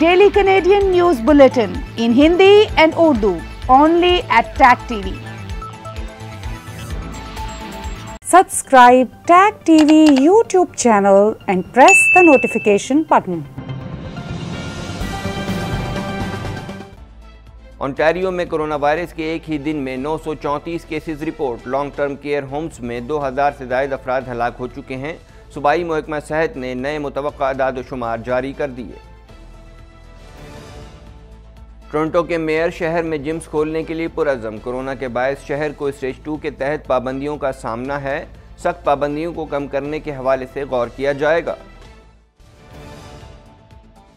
Daily Canadian news bulletin in Hindi and Urdu only at Tag TV subscribe Tag TV YouTube channel and press the notification button Ontario में corona virus के एक ही दिन में 934 cases report long term care homes में 2000 से ज्यादा अफराद हलाक हो चुके हैं सूबाई महकमा सेहत ने नए मुतव अदाद शुमार जारी कर दिए टोरंटो के मेयर शहर में जिम्स खोलने के लिए पुरजम कोरोना के बायस शहर को स्टेज टू के तहत पाबंदियों का सामना है सख्त पाबंदियों को कम करने के हवाले से गौर किया जाएगा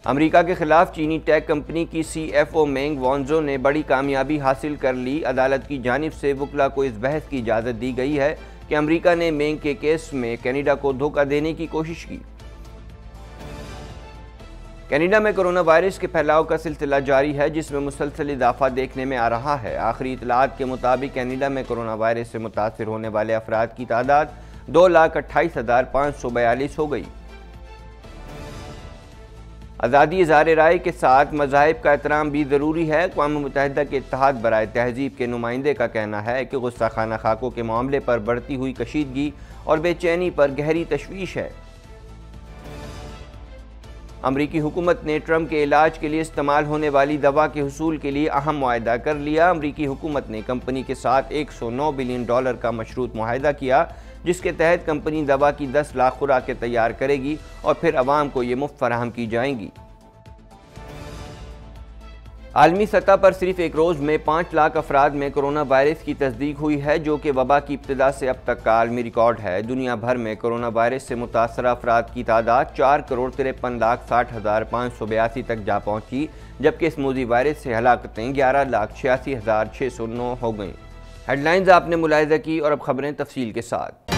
अमेरिका के खिलाफ चीनी टैग कंपनी की सीएफओ मेंग वॉन्जो ने बड़ी कामयाबी हासिल कर ली अदालत की जानब से वकला को इस बहस की इजाज़त दी गई है कि अमेरिका ने मेंग के केस में कनाडा को धोखा देने की कोशिश की कनाडा में कोरोना वायरस के फैलाव का सिलसिला जारी है जिसमें मुसलसल इजाफा देखने में आ रहा है आखिरी इतलात के मुताबिक कनाडा में कोरोना वायरस से मुतासर होने वाले अफराद की तादाद दो लाख अट्ठाईस हज़ार पाँच सौ बयालीस हो गई आज़ादी इजहार राय के साथ मजाहब का एहतराम भी ज़रूरी है अवा मुतहदा के इतिहाद बरए तहजीब के नुमाइंदे का कहना है कि गुस्सा खाना खाकों के मामले पर बढ़ती हुई कशीदगी और बेचैनी पर गहरी तशवीश है अमरीकी हुकूमत ने ट्रंप के इलाज के लिए इस्तेमाल होने वाली दवा के हसूल के लिए अहम माहा कर लिया अमरीकी हुकूमत ने कंपनी के साथ 109 बिलियन डॉलर का मशरूत माहा किया जिसके तहत कंपनी दवा की 10 लाख खुराकें तैयार करेगी और फिर आवाम को ये मुफ्त फराहम की जाएंगी आलमी सतह पर सिर्फ एक रोज़ में पाँच लाख अफराद में कोरोना वायरस की तस्दीक हुई है जो कि वबा की इब्तदा से अब तक का आलमी रिकॉर्ड है दुनिया भर में कोरोना वायरस से मुतासर अफराद की तादाद चार करोड़ तिरपन लाख साठ हज़ार पाँच सौ बयासी तक जा पहुँची जबकि इस मोजी वायरस से हलाकतें ग्यारह लाख छियासी हज़ार छः सौ नौ हो गई हेडलाइंस आपने मुलायजा की और अब खबरें तफसील के साथ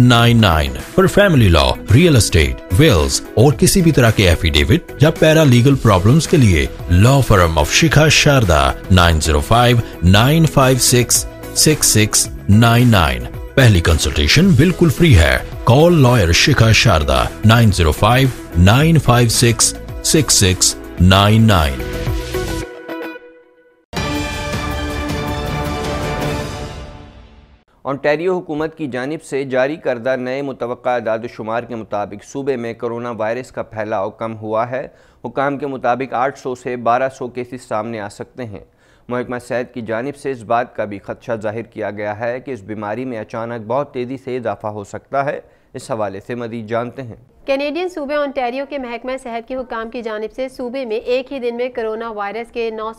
पर family law real estate wills और किसी भी तरह के एफिडेविट या पैरा लीगल प्रॉब्लम के लिए law forum of Shikha Sharda nine zero five nine five six six six nine nine पहली कंसल्टेशन बिल्कुल फ्री है call lawyer Shikha Sharda nine zero five nine five six six six nine nine Ontario हुकूमत की जानब से जारी करदा नए मुतव दादोशुमार के मुताबिक सूबे में करोना वायरस का फैलाव कम हुआ है हुकाम के मुताबिक 800 से 1200 केसेस सामने आ सकते हैं महकमा सेहत की जानब से इस बात का भी खदशा जाहिर किया गया है कि इस बीमारी में अचानक बहुत तेज़ी से इजाफा हो सकता है इस हवाले से मजीद जानते हैं कैनेडियन सूबे ओंटेरियो के महकमा सेहत के हुकाम की जानब से सूबे में एक ही दिन में कोरोना वायरस के नौ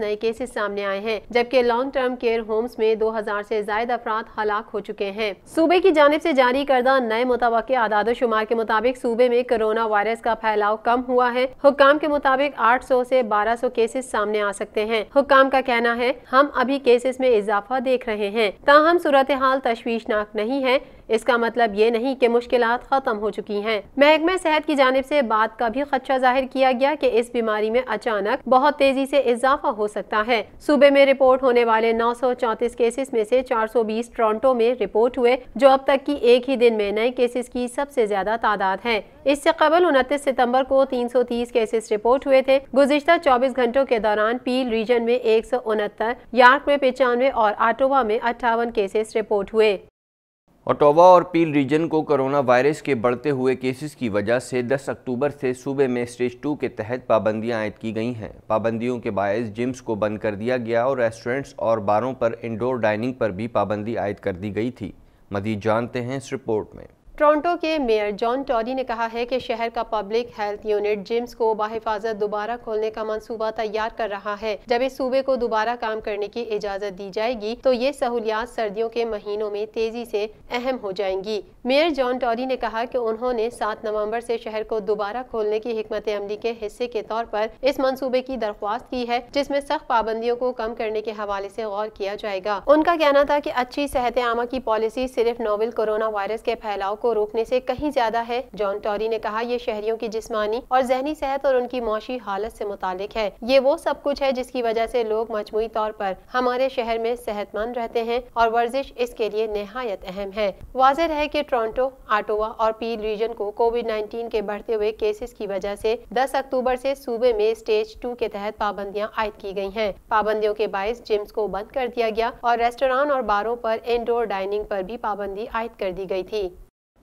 नए केसेस सामने आए हैं जबकि लॉन्ग टर्म केयर होम्स में 2000 से जायद अफराद हलाक हो चुके हैं सूबे की जानब से जारी करदा नए मुतव आदाद शुमार के मुताबिक सूबे में कोरोना वायरस का फैलाव कम हुआ है हुकाम के मुताबिक आठ ऐसी बारह सौ केसेस सामने आ सकते हैं हुकाम का कहना है हम अभी केसेस में इजाफा देख रहे हैं ताहम सूरत हाल तशवीशनाक नहीं है इसका मतलब ये नहीं की मुश्किल खत्म हो चुकी है हैं महकमे सेहत की जानब ऐसी बात का भी खदशा जाहिर किया गया की इस बीमारी में अचानक बहुत तेजी ऐसी इजाफा हो सकता है सूबे में रिपोर्ट होने वाले नौ सौ चौतीस केसेस में ऐसी चार सौ बीस टोरटो में रिपोर्ट हुए जो अब तक की एक ही दिन में नए केसेस की सबसे ज्यादा तादाद है इससे कबल उनतीस सितम्बर को तीन सौ तीस केसेस रिपोर्ट हुए थे गुजशत चौबीस घंटों के दौरान पील रीजन में एक सौ उनहत्तर यार्क में पचानवे और आटोवा में अट्ठावन केसेस रिपोर्ट हुए ओटोवा और पील रीजन को कोरोना वायरस के बढ़ते हुए केसेस की वजह से 10 अक्टूबर से सूबे में स्टेज टू के तहत पाबंदियां आयद की गई हैं पाबंदियों के बायस जिम्स को बंद कर दिया गया और रेस्टोरेंट्स और बारों पर इंडोर डाइनिंग पर भी पाबंदी आयद कर दी गई थी मजीद जानते हैं इस रिपोर्ट में टोरंटो के मेयर जॉन टॉडी ने कहा है कि शहर का पब्लिक हेल्थ यूनिट जिम्स को बाहिफाजत दोबारा खोलने का मंसूबा तैयार कर रहा है जब इस सूबे को दोबारा काम करने की इजाज़त दी जाएगी तो ये सहूलियात सर्दियों के महीनों में तेजी से अहम हो जाएंगी मेयर जॉन टॉडी ने कहा कि उन्होंने सात नवम्बर से शहर को दोबारा खोलने की हमत अमली के हिस्से के तौर पर इस मनसूबे की दरख्वास्त की है जिसमे सख्त पाबंदियों को कम करने के हवाले ऐसी गौर किया जाएगा उनका कहना था की अच्छी सेहत आमा की पॉलिसी सिर्फ नोवल कोरोना वायरस के फैलाव को को रोकने से कहीं ज्यादा है जॉन टॉरी ने कहा ये शहरियों की जिस्मानी और जहनी सेहत और उनकी मौसी हालत से मुतालिक है ये वो सब कुछ है जिसकी वजह से लोग मजमुई तौर पर हमारे शहर में सेहतमंद रहते हैं और वर्जिश इसके लिए नहायत अहम है वाजह है की टोरंटो आटोवा और पील रीजन को कोविड नाइन्टीन के बढ़ते हुए केसेस की वजह से दस अक्टूबर ऐसी सूबे में स्टेज टू के तहत पाबंदियाँ आयद की गयी है पाबंदियों के बायस जिम्स को बंद कर दिया गया और रेस्टोरेंट और बारों पर इंडोर डाइनिंग पर भी पाबंदी आयद कर दी गई थी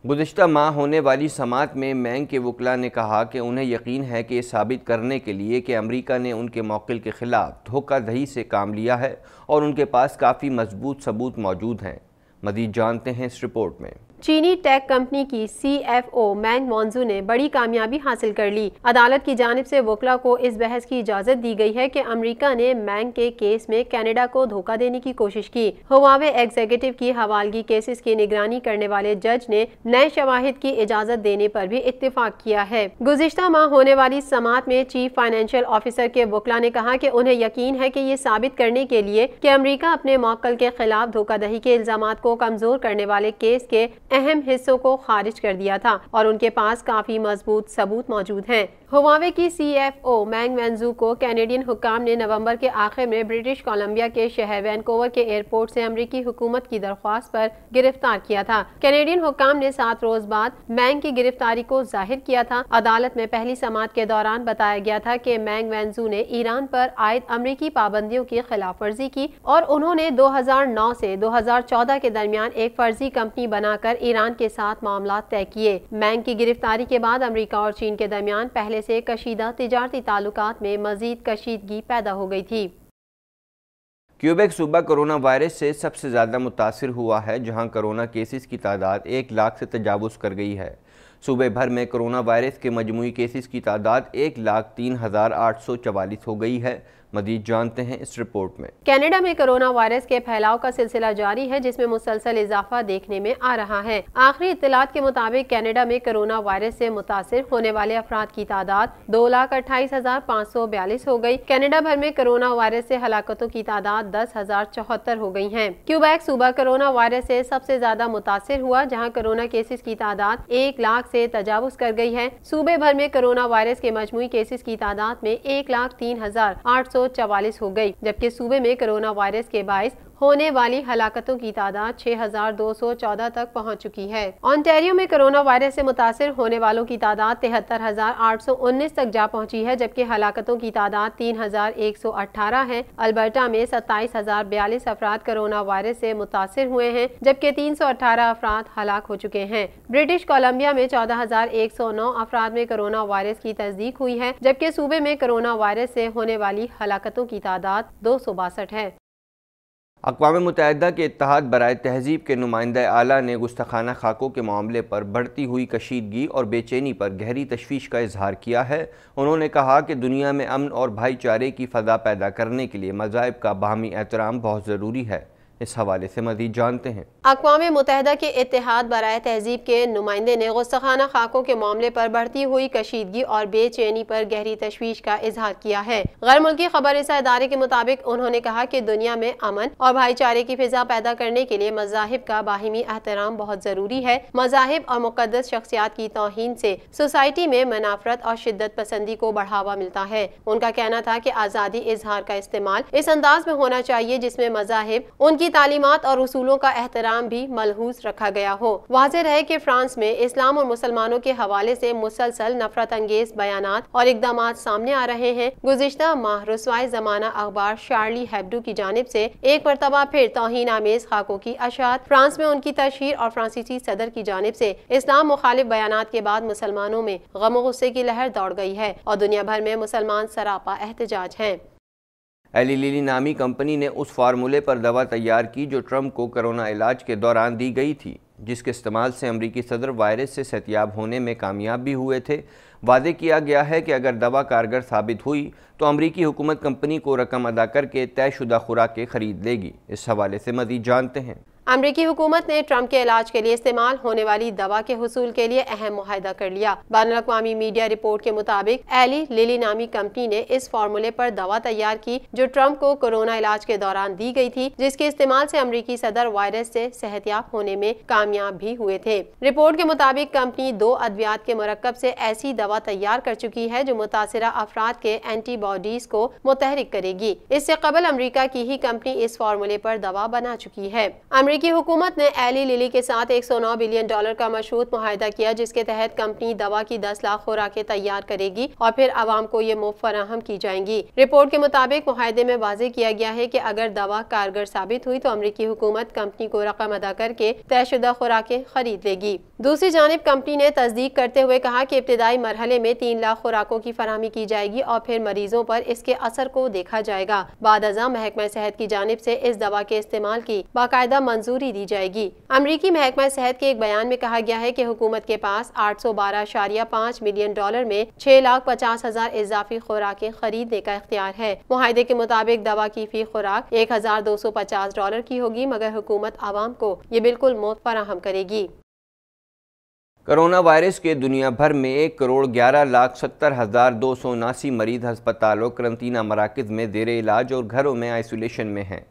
गुजशत माह होने वाली समात में मैंग के वकला ने कहा कि उन्हें यकीन है कि ये साबित करने के लिए कि अमरीका ने उनके मौक़े के ख़िलाफ़ धोखाधही से काम लिया है और उनके पास काफ़ी मजबूत सबूत मौजूद हैं मजीद जानते हैं इस रिपोर्ट में चीनी टेक कंपनी की सी एफ ओ मैंग मॉन्जू ने बड़ी कामयाबी हासिल कर ली अदालत की जानब से वकला को इस बहस की इजाज़त दी गई है कि अमेरिका ने मैंग के केस में कनाडा को धोखा देने की कोशिश की हवावे एग्जीक्यूटिव की हवालगी केसेस की निगरानी करने वाले जज ने नए शवाहिद की इजाज़त देने पर भी इतफाक किया है गुजशत माह होने वाली समात में चीफ फाइनेंशियल ऑफिसर के वकला ने कहा की उन्हें यकीन है की ये साबित करने के लिए की अमरीका अपने मौकल के खिलाफ धोखाधही के इल्जाम को कमजोर करने वाले केस के अहम हिस्सों को खारिज कर दिया था और उनके पास काफी मजबूत सबूत मौजूद हैं। हुवावे की सी ओ मैंग वेंजू को कैनेडियन हुकाम ने नवंबर के आखिर में ब्रिटिश कोलंबिया के शहर वैनकोवर के एयरपोर्ट से अमरीकी हुकूमत की दरख्वास्त पर गिरफ्तार किया था कैनेडियन हुकाम ने सात रोज बाद मैंग की गिरफ्तारी को जाहिर किया था अदालत में पहली समात के दौरान बताया गया था की मैंग वेंजू ने ईरान पर आयद अमरीकी पाबंदियों की खिलाफ वर्जी की और उन्होंने दो से चौदह के दरमियान एक फर्जी कंपनी बनाकर ईरान के साथ मामला तय किए मैंग की गिरफ्तारी के बाद अमरीका और चीन के दरमियान पहले से कशीदा तजारती ताल्लुक में मजीद कशीदगी पैदा हो गई थी क्यूबेक सूबा कोरोना वायरस से सबसे ज़्यादा मुतासर हुआ है जहां कोरोना केसेस की तादाद एक लाख से तजावज़ कर गई है सूबे भर में कोरोना वायरस के मजमू केसेस की तादाद एक लाख तीन हज़ार आठ सौ चवालीस हो गई है मजीद जानते हैं इस रिपोर्ट में कनाडा में कोरोना वायरस के फैलाव का सिलसिला जारी है जिसमें मुसलसल इजाफा देखने में आ रहा है आखिरी इतलात के मुताबिक कनाडा में कोरोना वायरस से मुतासर होने वाले अफराद की तादाद दो लाख अट्ठाईस हजार पाँच सौ बयालीस हो गयी कैनेडा भर में कोरोना वायरस ऐसी हलाकतों की तादाद दस हजार चौहत्तर हो गयी है क्यूबैक सूबा कोरोना वायरस ऐसी सबसे ज्यादा मुतासर हुआ जहाँ कोरोना केसेज की तादाद एक लाख ऐसी तजावज कर गयी है सूबे भर में कोरोना वायरस के मजमू केसेज की तादाद में एक लाख तीन हजार आठ सौ हो गई जबकि सूबे में कोरोना वायरस के बायस होने वाली हलाकतों की तादाद 6,214 तक पहुंच चुकी है ऑन्टेरियो में कोरोना वायरस से मुतासर होने वालों की तादाद तिहत्तर तक जा पहुंची है जबकि हलाकतों की तादाद 3,118 है अल्बर्टा में सत्ताईस हजार बयालीस अफराद कोरोना वायरस से मुतासर हुए हैं जबकि 318 अफराद हलाक हो चुके हैं ब्रिटिश कोलम्बिया में 14,109 अफराद में कोरोना वायरस की तस्दीक हुई है जबकि सूबे में कोरोना वायरस ऐसी होने वाली हलाकतों की तादाद दो है अकवा मुतहदा के इतिहाद बरए तहजीब के नुमाइंदे आला ने गुस्तखाना खाकों के मामले पर बढ़ती हुई कशीदगी और बेचैनी पर गहरी तशवीश का इजहार किया है उन्होंने कहा कि दुनिया में अमन और भाईचारे की फ़जा पैदा करने के लिए मज़ाहब का बाहमी एहतराम बहुत ज़रूरी है इस हवाले से मजीद जानते हैं अकवा मुतहदा के इतिहाद बरए तहजीब के नुमाइंदे ने गुस्खाना खाकों के मामले पर बढ़ती हुई कशीदगी और बेचैनी पर गहरी तशवीश का इजहार किया है गैर मुल्की खबर इस अदारे के मुताबिक उन्होंने कहा की दुनिया में अमन और भाईचारे की फिजा पैदा करने के लिए मजाहब का बाहिमी एहतराम बहुत जरूरी है मजाहब और मुकदस शख्सियात की तोहन से सोसाइटी में मुनाफरत और शिद्दत पसंदी को बढ़ावा मिलता है उनका कहना था की आज़ादी इजहार का इस्तेमाल इस अंदाज में होना चाहिए जिसमे मजाहब उनकी उनकी तालीमत और असूलों का एहतराम भी मलहूस रखा गया हो वाज रहे की फ्रांस में इस्लाम और मुसलमानों के हवाले ऐसी मुसलसल नफरत अंगेज बयान और इकदाम सामने आ रहे हैं गुजशत माह रसवाई जमाना अखबार शार्ली हेबडू की जानब ऐसी एक मरतबा फिर तोहन आमेज खाकों की अशात फ्रांस में उनकी तशहर और फ्रांसीसी सदर की जानब ऐसी इस्लाम मुखालिफ बयान के बाद मुसलमानों में गम गुस्से की लहर दौड़ गई है और दुनिया भर में मुसलमान सरापा एहतजाज हैं एली लिली नामी कंपनी ने उस फार्मूले पर दवा तैयार की जो ट्रंप को कोरोना इलाज के दौरान दी गई थी जिसके इस्तेमाल से अमरीकी सदर वायरस से सहतियाब होने में कामयाब भी हुए थे वादे किया गया है कि अगर दवा कारगर साबित हुई तो अमरीकी हुकूमत कंपनी को रकम अदा करके तयशुदा खुराकें खरीद लेगी इस हवाले से मजीद जानते हैं अमरीकी हुकूमत ने ट्रंप के इलाज के लिए इस्तेमाल होने वाली दवा के हसूल के लिए अहम माहिदा कर लिया बैन अवी मीडिया रिपोर्ट के मुताबिक एली लिली नामी कंपनी ने इस फार्मूले पर दवा तैयार की जो ट्रंप को कोरोना इलाज के दौरान दी गई थी जिसके इस्तेमाल से अमरीकी सदर वायरस से सेहतियाब होने में कामयाब भी हुए थे रिपोर्ट के मुताबिक कंपनी दो अद्वियात के मरकब ऐसी ऐसी दवा तैयार कर चुकी है जो मुतासर अफराद के एंटीबॉडीज को मुतहरिक करेगी इससे कबल अमरीका की ही कंपनी इस फार्मूले आरोप दवा बना चुकी है अमरीकी हुकूमत ने एली लिली के साथ 109 बिलियन डॉलर का मशहूर माहिदा किया जिसके तहत कंपनी दवा की 10 लाख खुराकें तैयार करेगी और फिर आवाम को ये मुफ्त फराहम की जाएंगी रिपोर्ट के मुताबिक माहदे में वाजे किया गया है की अगर दवा कारगर साबित हुई तो अमरीकी हुकूमत कंपनी को रकम अदा करके तयशुदा खुराकें खरीद लेगी दूसरी जानब कंपनी ने तस्दीक करते हुए कहा की इब्तदाई मरहले में तीन लाख खुराकों की फरहमी की जाएगी और फिर मरीजों आरोप इसके असर को देखा जाएगा बाद अजा महकमा सेहत की जानब ऐसी इस दवा के इस्तेमाल की बाकायदा मंजूरी दी जाएगी अमरीकी महकमा सेहत के एक बयान में कहा गया है की हुकूमत के पास आठ सौ बारह पाँच मिलियन डॉलर में छह लाख पचास हजार इजाफी खुराकें खरीदने का इख्तियार है माहदे के मुताबिक दवा की फी खुराक एक हजार दो सौ पचास डॉलर की होगी मगर हुकूमत आवाम को ये बिल्कुल मुफ्त फराहम करेगी कोरोना वायरस के दुनिया भर में एक करोड़ ग्यारह लाख सत्तर हज़ार दो सौ उनासी मरीज अस्पतालों करंतना मराकज़ में जेर इलाज और घरों में आइसोलेशन में हैं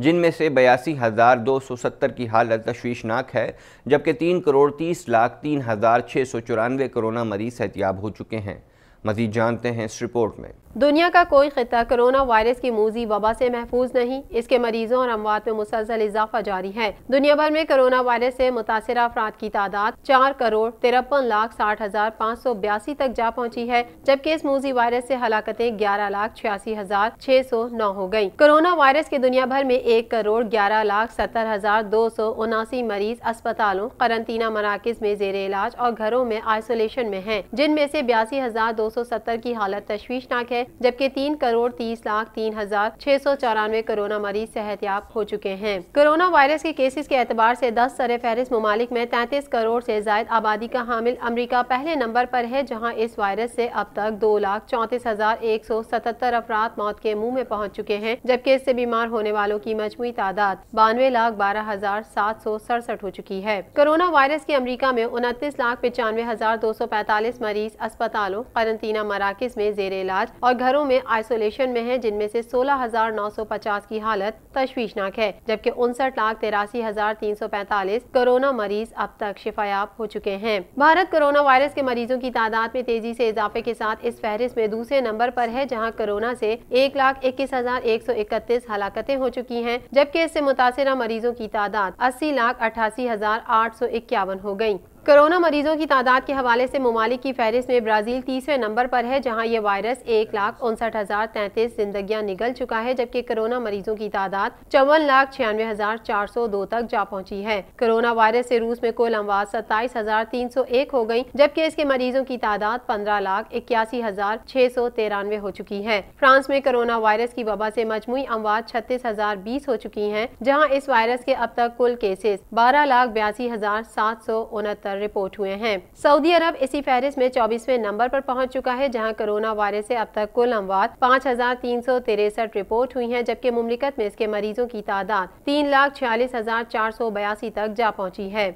जिनमें से बयासी हज़ार दो सौ सत्तर की हालत तश्वीशनाक है जबकि तीन करोड़ तीस लाख तीन हज़ार छः सौ चौरानवे कोरोना मरीज़ सहतियाब हो चुके हैं मजीद जानते हैं इस रिपोर्ट में दुनिया का कोई खिता कोरोना वायरस की मूजी वबा से महफूज नहीं इसके मरीजों और अमवात में मुसलसल इजाफा जारी है दुनिया भर में कोरोना वायरस से मुतासर अफराद की तादाद चार करोड़ तिरपन लाख साठ हजार पाँच सौ बयासी तक जा पहुँची है जबकि इस मूजी वायरस ऐसी हलाकतें ग्यारह लाख छियासी हजार छह सौ नौ हो गयी कोरोना वायरस के दुनिया भर में एक करोड़ ग्यारह लाख सत्तर हजार दो सौ उनासी मरीज अस्पतालों करंतना मराकज में जेर इलाज और घरों में आइसोलेशन में है जिनमें ऐसी बयासी हजार दो सौ सत्तर की हालत तशवीशनाक है जबकि तीन करोड़ तीस लाख तीन हजार छह सौ चौरानवे कोरोना मरीज सेहत याब हो चुके हैं कोरोना वायरस के केसेस के एतबार से दस सर फहरिस्त ममालिक में तैतीस करोड़ से जायद आबादी का हामिल अमरीका पहले नंबर पर है जहाँ इस वायरस से अब तक दो लाख चौंतीस हजार एक सौ सतहत्तर अफराद मौत के मुंह में पहुंच चुके हैं जबकि इससे बीमार होने वालों की मजमुई तादाद बानवे लाख बारह हजार सात सौ सड़सठ हो चुकी है कोरोना वायरस के अमरीका में उनतीस लाख पचानवे हजार दो सौ पैतालीस मरीज अस्पतालों करंतना मराकज में जेर इलाज और और घरों में आइसोलेशन में हैं जिनमें से 16,950 की हालत तशवीशनाक है जबकि उनसठ लाख तिरासी हजार तीन सौ पैतालीस कोरोना मरीज अब तक शिफायाब हो चुके हैं भारत कोरोना वायरस के मरीजों की तादाद में तेजी से इजाफे के साथ इस फहरिस्त में दूसरे नंबर पर है जहां कोरोना से एक लाख इक्कीस हजार एक सौ इकतीस हलाकतें हो चुकी हैं जबकि इससे मुतासरा मरीजों की तादाद अस्सी लाख अठासी हजार आठ सौ इक्यावन हो गयी कोरोना मरीजों की तादाद के हवाले से ममालिक की फहरिस्त में ब्राज़ील तीसरे नंबर पर है जहां यह वायरस एक लाख उनसठ हज़ार तैंतीस जिंदगियाँ निकल चुका है जबकि कोरोना मरीजों की तादाद चौवन लाख छियानवे हज़ार चार सौ दो तक जा पहुंची है कोरोना वायरस से रूस में कुल अमवात सत्ताईस हज़ार तीन सौ एक हो गयी जबकि इसके मरीजों की तादाद पंद्रह लाख इक्यासी हज़ार छह सौ तिरानवे हो चुकी है फ्रांस में कोरोना वायरस की वबा ऐसी मजमू अमवात छत्तीस हज़ार बीस हो चुकी है जहाँ इस वायरस के अब तक कुल केसेस बारह लाख बयासी हज़ार सात सौ उनहत्तर सत्तर रिपोर्ट हुए हैं सऊदी अरब इसी फहरिस्त में चौबीसवें नंबर पर पहुंच चुका है जहां कोरोना वायरस से अब तक कुल अमवात पाँच हजार तीन सौ तिरसठ रिपोर्ट हुई है जबकि मुमलिकत में इसके मरीजों की तादाद तीन लाख छियालीस हजार चार सौ बयासी तक जा पहुँची है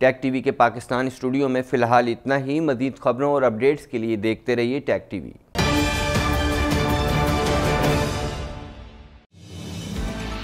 टैक टीवी के पाकिस्तान स्टूडियो में फिलहाल इतना ही मजीद खबरों और अपडेट्स के लिए देखते रहिए टैक टीवी